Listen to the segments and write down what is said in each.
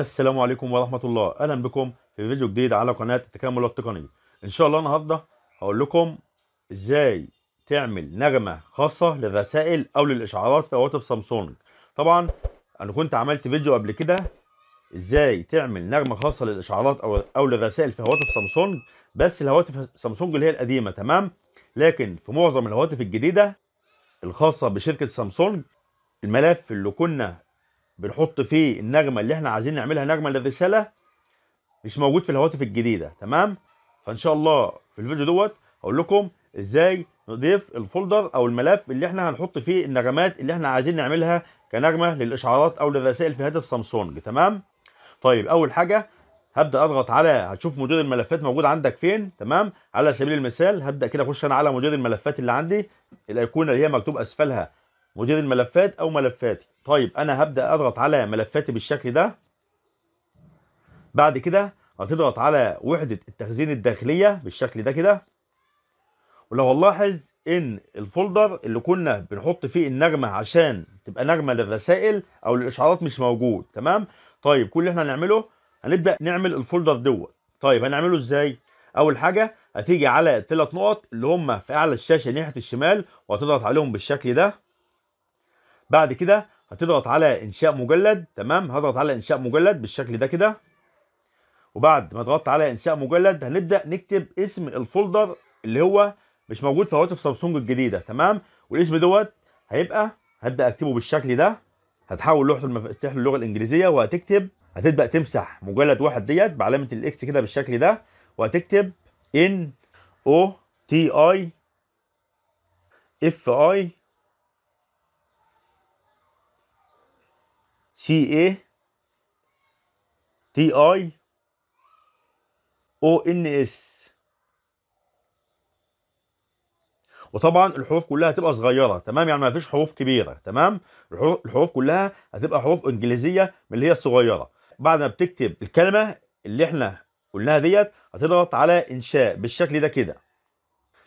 السلام عليكم ورحمه الله اهلا بكم في فيديو جديد على قناه التكامل التقني ان شاء الله النهارده هقول لكم ازاي تعمل نغمه خاصه للرسائل او للاشعارات في هواتف سامسونج طبعا انا كنت عملت فيديو قبل كده ازاي تعمل نغمه خاصه للاشعارات او او للرسائل في هواتف سامسونج بس الهواتف سامسونج اللي هي القديمه تمام لكن في معظم الهواتف الجديده الخاصه بشركه سامسونج الملف اللي كنا بنحط فيه النغمه اللي احنا عايزين نعملها نغمه للرساله مش موجود في الهواتف الجديده تمام فان شاء الله في الفيديو دوت هقول لكم ازاي نضيف الفولدر او الملف اللي احنا هنحط فيه النغمات اللي احنا عايزين نعملها كنغمه للاشعارات او للرسائل في هاتف سامسونج تمام طيب اول حاجه هبدا اضغط على هتشوف مدير الملفات موجود عندك فين تمام على سبيل المثال هبدا كده اخش انا على مدير الملفات اللي عندي الايقونه اللي هي مكتوب اسفلها مدير الملفات او ملفاتي طيب انا هبدا اضغط على ملفاتي بالشكل ده بعد كده هتضغط على وحده التخزين الداخليه بالشكل ده كده ولو هنلاحظ ان الفولدر اللي كنا بنحط فيه النغمه عشان تبقى نغمه للرسائل او للاشعارات مش موجود تمام طيب كل اللي احنا هنعمله هنبدا نعمل الفولدر دوت طيب هنعمله ازاي اول حاجه هتيجي على ثلاث نقط اللي هم في اعلى الشاشه ناحيه الشمال وهتضغط عليهم بالشكل ده بعد كده هتضغط على انشاء مجلد تمام هضغط على انشاء مجلد بالشكل ده كده وبعد ما ضغطت على انشاء مجلد هنبدا نكتب اسم الفولدر اللي هو مش موجود في هواتف سامسونج الجديده تمام والاسم دوت هيبقى هبدا اكتبه بالشكل ده هتحول لوحه المفاتيح للغه الانجليزيه وهتكتب هتبدا تمسح مجلد واحد ديت بعلامه الاكس كده بالشكل ده وهتكتب ان او تي اي اف اي تي اي تي اي او ان اس وطبعا الحروف كلها هتبقى صغيره تمام يعني ما فيش حروف كبيره تمام الحروف كلها هتبقى حروف انجليزيه من اللي هي الصغيره بعد ما بتكتب الكلمه اللي احنا قلناها ديت هتضغط على انشاء بالشكل ده كده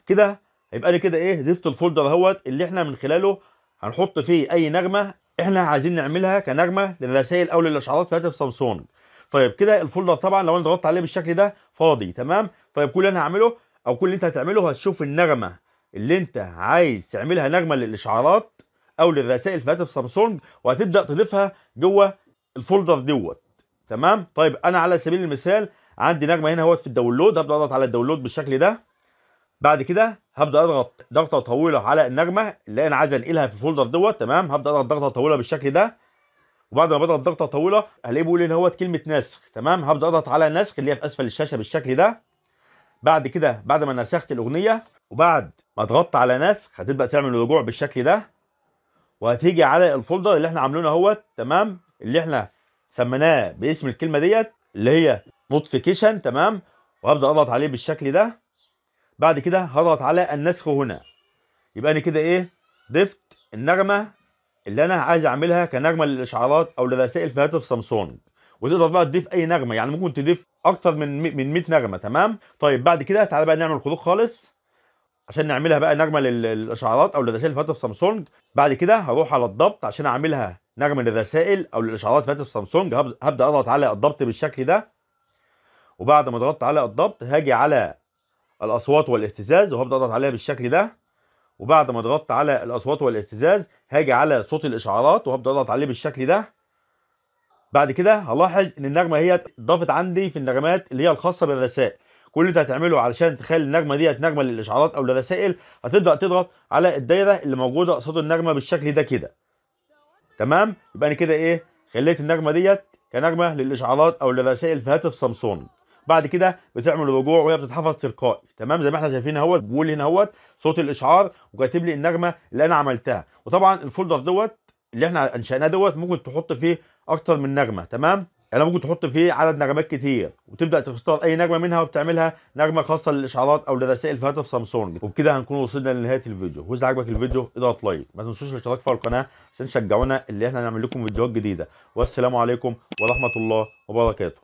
كده هيبقى لي كده ايه ضفت الفولدر اهوت اللي احنا من خلاله هنحط فيه اي نغمه احنا عايزين نعملها كنغمه للرسائل او للاشعارات في هاتف سامسونج طيب كده الفولدر طبعا لو انا ضغطت عليه بالشكل ده فاضي تمام طيب كل اللي انا هعمله او كل اللي انت هتعمله هتشوف النغمه اللي انت عايز تعملها نغمه للاشعارات او للرسائل في هاتف سامسونج وهتبدا تضيفها جوه الفولدر دوت تمام طيب انا على سبيل المثال عندي نغمه هنا اهوت في الداونلود هبدا اضغط على الداونلود بالشكل ده بعد كده هبدا اضغط ضغطه طويله على النغمه اللي انا عايز انقلها في الفولدر دوت تمام هبدا اضغط ضغطه طويله بالشكل ده وبعد ما بضغط ضغطه طويله هلاقيه بيقول لي هوت كلمه نسخ تمام هبدا اضغط على نسخ اللي هي في اسفل الشاشه بالشكل ده بعد كده بعد ما نسخت الاغنيه وبعد ما ضغطت على نسخ هتبدا تعمل رجوع بالشكل ده وهتيجي على الفولدر اللي احنا عاملينه اهوت تمام اللي احنا سميناه باسم الكلمه ديت اللي هي نوتيفيكيشن تمام وهبدا اضغط عليه بالشكل ده بعد كده هضغط على النسخ هنا يبقى انا كده ايه ضفت النغمه اللي انا عايز اعملها كنغمه للاشعارات او لرسائل في هاتف سامسونج وتقدر بقى تضيف اي نغمه يعني ممكن تضيف اكتر من من 100 نغمه تمام طيب بعد كده تعالى بقى نعمل خروج خالص عشان نعملها بقى نغمه للاشعارات او لرسائل في هاتف سامسونج بعد كده هروح على الضبط عشان اعملها نغمه للرسائل او للاشعارات في هاتف سامسونج هبدا اضغط على الضبط بالشكل ده وبعد ما ضغطت على الضبط هاجي على الاصوات والاهتزاز وهبدا اضغط عليها بالشكل ده وبعد ما ضغطت على الاصوات والاهتزاز هاجي على صوت الاشعارات وهبدا اضغط عليه بالشكل ده بعد كده هلاحظ ان النغمه هي اتضافت عندي في النغمات اللي هي الخاصه بالرسائل كل اللي هتعمله علشان تخلي النغمه ديت نغمه للاشعارات او للرسائل هتبدا تضغط على الدايره اللي موجوده قصاد النغمه بالشكل ده كده تمام يبقى انا كده ايه خليت النغمه ديت كنغمه للاشعارات او للرسائل في هاتف سامسونج بعد كده بتعمل رجوع وهي بتتحفظ تلقائي تمام زي ما احنا شايفين اهوت بقول هنا اهوت صوت الاشعار وكاتب لي النغمه اللي انا عملتها وطبعا الفولدر دوت اللي احنا انشاناه دوت ممكن تحط فيه اكتر من نغمه تمام يعني ممكن تحط فيه عدد نغمات كتير وتبدا تختار اي نغمه منها وبتعملها نغمه خاصه للاشعارات او لرسائل في هاتف سامسونج وبكده هنكون وصلنا لنهايه الفيديو واذا عجبك الفيديو اضغط لايك ما تنسوش الاشتراك في القناه عشان تشجعونا اللي احنا هنعمل لكم فيديوهات جديده والسلام عليكم ورحمه الله وبركاته